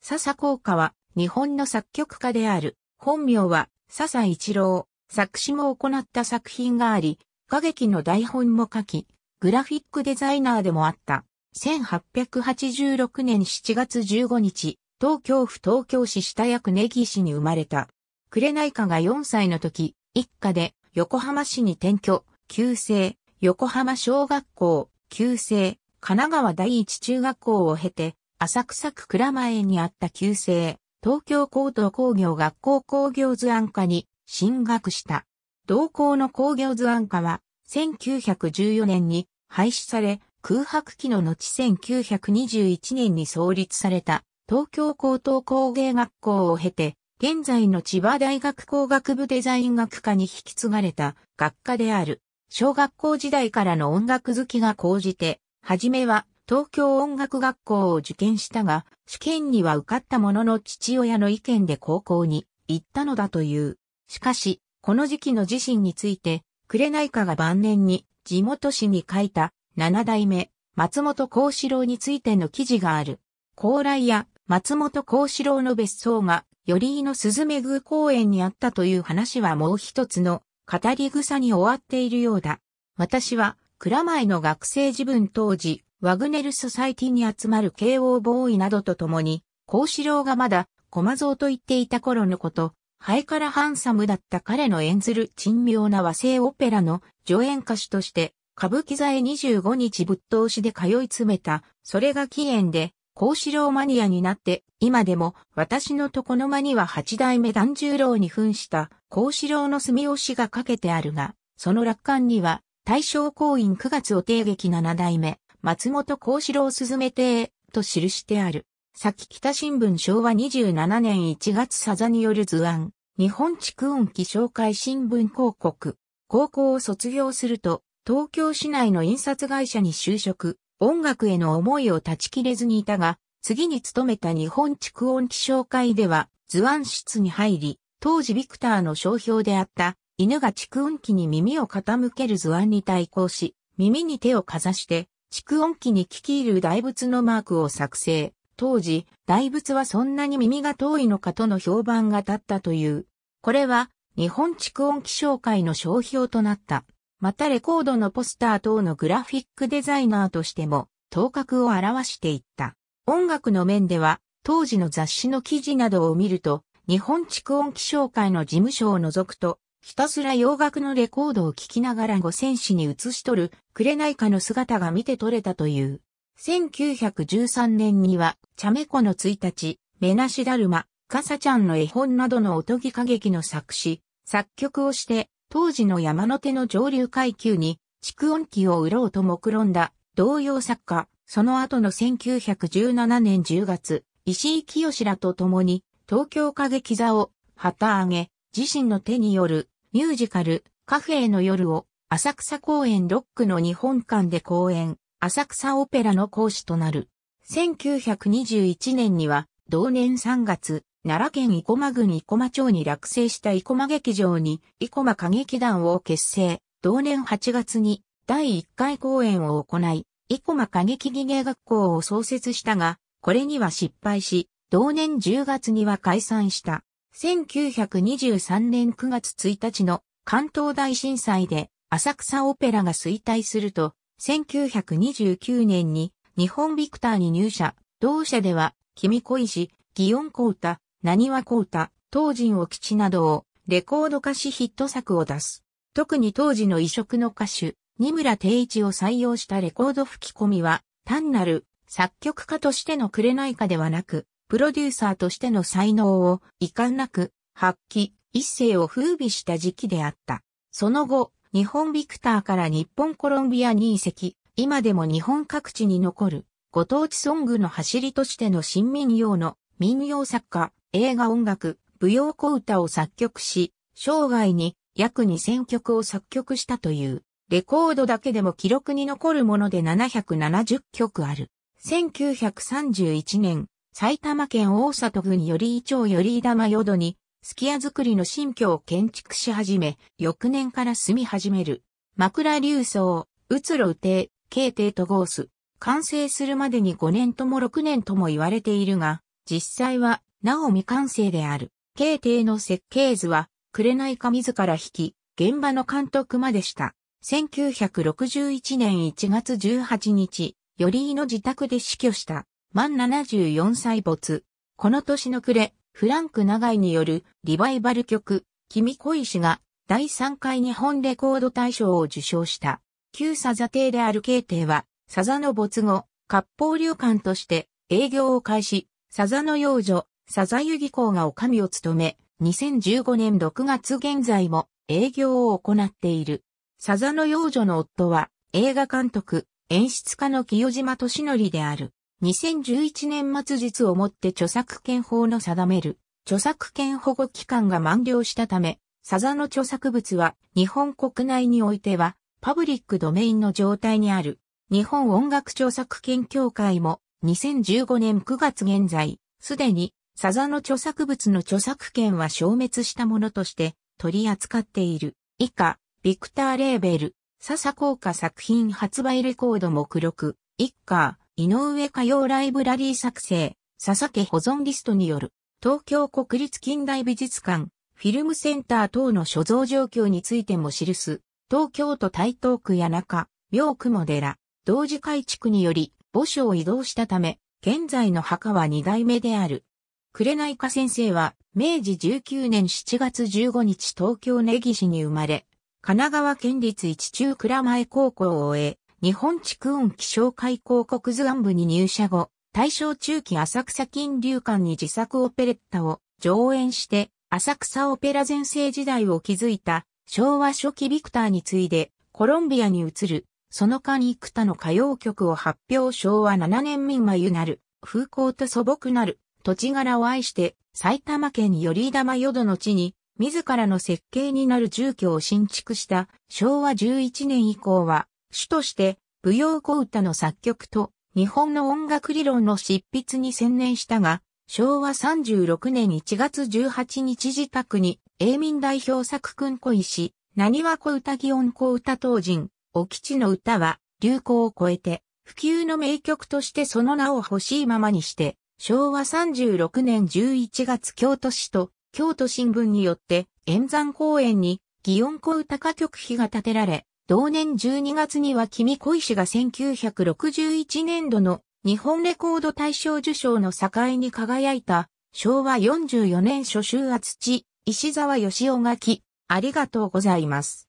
笹効果は日本の作曲家である。本名は笹一郎。作詞も行った作品があり、歌劇の台本も書き、グラフィックデザイナーでもあった。1886年7月15日、東京府東京市下役根岸に生まれた。紅かが4歳の時、一家で横浜市に転居、旧姓、横浜小学校、旧姓、神奈川第一中学校を経て、浅草区倉前にあった旧制、東京高等工業学校工業図案科に進学した。同校の工業図案科は、1914年に廃止され、空白期の後1921年に創立された東京高等工芸学校を経て、現在の千葉大学工学部デザイン学科に引き継がれた学科である。小学校時代からの音楽好きが高じて、はじめは東京音楽学校を受験したが、試験には受かったものの父親の意見で高校に行ったのだという。しかし、この時期の自身について、紅かが晩年に地元紙に書いた七代目松本幸四郎についての記事がある。高麗や松本幸四郎の別荘が寄居の鈴目宮公園にあったという話はもう一つの語り草に終わっているようだ。私は蔵前の学生自分当時ワグネルソサイティに集まる慶応ボーイなどと共に、孔子郎がまだ、駒蔵と言っていた頃のこと、ハイカラハンサムだった彼の演ずる珍妙な和製オペラの助演歌手として、歌舞伎座へ25日ぶっ通しで通い詰めた、それが起源で、孔子郎マニアになって、今でも私の床の間には八代目團十郎に扮した孔子郎の墨押しがかけてあるが、その楽観には大正公院9月を定劇七代目、松本幸四郎すめてと記してある。先北新聞昭和27年1月サザによる図案、日本蓄音機紹介新聞広告。高校を卒業すると、東京市内の印刷会社に就職、音楽への思いを断ち切れずにいたが、次に勤めた日本蓄音機紹介では、図案室に入り、当時ビクターの商標であった犬が蓄音機に耳を傾ける図案に対抗し、耳に手をかざして蓄音機に聞き入る大仏のマークを作成。当時、大仏はそんなに耳が遠いのかとの評判が立ったという。これは、日本蓄音機商会の商標となった。またレコードのポスター等のグラフィックデザイナーとしても、頭角を表していった。音楽の面では、当時の雑誌の記事などを見ると、日本蓄音機商会の事務所を除くと、ひたすら洋楽のレコードを聴きながら五戦士に映し取る、くれないかの姿が見て取れたという。1913年には、チャメコの1日、メナシダルマ、カサちゃんの絵本などのおとぎ歌劇の作詞、作曲をして、当時の山手の上流階級に、蓄音機を売ろうと目論んだ、同様作家、その後の1917年10月、石井清らと共に、東京歌劇座を旗揚げ、自身の手によるミュージカルカフェの夜を浅草公演ロックの日本館で公演、浅草オペラの講師となる。1921年には同年3月、奈良県生駒郡生駒町に落成した生駒劇場に生駒歌劇団を結成。同年8月に第1回公演を行い、生駒歌劇技芸学校を創設したが、これには失敗し、同年10月には解散した。1923年9月1日の関東大震災で浅草オペラが衰退すると、1929年に日本ビクターに入社、同社では、君小石、祇園光太、何は光太、当人を吉などをレコード歌詞ヒット作を出す。特に当時の異色の歌手、二村定一を採用したレコード吹き込みは、単なる作曲家としての紅かではなく、プロデューサーとしての才能を遺憾なく発揮、一世を風靡した時期であった。その後、日本ビクターから日本コロンビアに移籍、今でも日本各地に残る、ご当地ソングの走りとしての新民謡の民謡作家、映画音楽、舞踊小歌を作曲し、生涯に約2000曲を作曲したという、レコードだけでも記録に残るもので770曲ある。1931年、埼玉県大里郡より町より玉淀に、すき家作りの新居を建築し始め、翌年から住み始める。枕流層、うつろう亭、慶邸とゴース。完成するまでに5年とも6年とも言われているが、実際は、なお未完成である。慶邸の設計図は、紅か自ら引き、現場の監督までした。1961年1月18日、よりの自宅で死去した。満74歳没。この年の暮れ、フランク長井によるリバイバル曲、君恋しが第3回日本レコード大賞を受賞した。旧サザ邸である慶帝は、サザの没後、割烹旅館として営業を開始、サザの幼女、サザユギ校がお上を務め、2015年6月現在も営業を行っている。サザの幼女の夫は映画監督、演出家の清島敏則である。2011年末日をもって著作権法の定める著作権保護期間が満了したため、サザの著作物は日本国内においてはパブリックドメインの状態にある日本音楽著作権協会も2015年9月現在、すでにサザの著作物の著作権は消滅したものとして取り扱っている。以下、ビクターレーベル、ササ効果作品発売レコード目録、イッ井上歌謡ライブラリー作成、佐々木保存リストによる、東京国立近代美術館、フィルムセンター等の所蔵状況についても記す、東京都台東区谷中、妙雲寺、同時改築により、墓所を移動したため、現在の墓は二代目である。紅花先生は、明治19年7月15日東京根岸に生まれ、神奈川県立一中蔵前高校を終え、日本区運気象会広告図案部に入社後、大正中期浅草金流館に自作オペレッタを上演して、浅草オペラ全盛時代を築いた昭和初期ビクターに次いでコロンビアに移る、その間幾多の歌謡曲を発表昭和7年民眉なる、風光と素朴なる、土地柄を愛して埼玉県よ頼玉淀の地に、自らの設計になる住居を新築した昭和11年以降は主として舞踊小唄の作曲と日本の音楽理論の執筆に専念したが、昭和36年1月18日自宅に、英民代表作君小石、何は小歌祇園小歌当人、お吉の歌は、流行を超えて、普及の名曲としてその名を欲しいままにして、昭和36年11月京都市と京都新聞によって、円山公園に、祇園小歌歌曲碑が建てられ、同年12月には君小石が1961年度の日本レコード大賞受賞の境に輝いた昭和44年初秋厚地石沢義雄書き、ありがとうございます。